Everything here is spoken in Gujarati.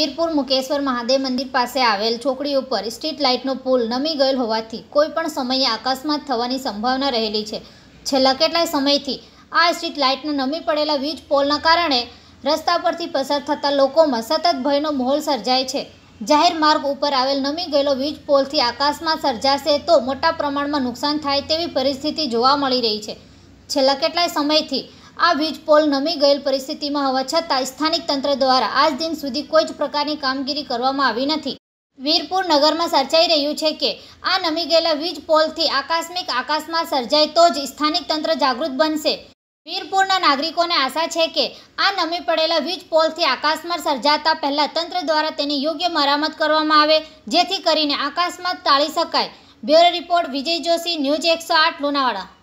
વીરપુર મુકેશ્વર મહાદેવ મંદિર પાસે આવેલ છોકરી ઉપર સ્ટ્રીટ લાઇટનો પુલ નમી ગયેલ હોવાથી કોઈપણ સમયે અકસ્માત થવાની સંભાવના રહેલી છે છેલ્લા કેટલાય સમયથી આ સ્ટ્રીટ લાઇટના નમી પડેલા વીજ પોલના કારણે રસ્તા પરથી પસાર થતા લોકોમાં સતત ભયનો માહોલ સર્જાય છે જાહેર માર્ગ ઉપર આવેલ નમી ગયેલો વીજ પોલથી આકાશમાં સર્જાશે તો મોટા પ્રમાણમાં નુકસાન થાય તેવી પરિસ્થિતિ જોવા મળી રહી છે છેલ્લા કેટલાય સમયથી આ વીજ પોલ નમી ગયેલ પરિસ્થિતિમાં હોવા છતાં સ્થાનિક તંત્ર દ્વારા આજ દિન સુધી કોઈ જ પ્રકારની કામગીરી કરવામાં આવી નથી વીરપુર નગરમાં સર્જાઈ રહ્યું છે કે આ નમી ગયેલા વીજ પોલથી આકસ્મિક આકાશમાં સર્જાય તો જ સ્થાનિક તંત્ર જાગૃત બનશે વીરપુરના નાગરિકોને આશા છે કે આ નમી પડેલા વીજ પોલથી આકાશમાં સર્જાતા પહેલાં તંત્ર દ્વારા તેની યોગ્ય મરામત કરવામાં આવે જેથી કરીને આકાશમાં ટાળી શકાય bureau report Vijay Joshi news એકસો આઠ લુણાવાડા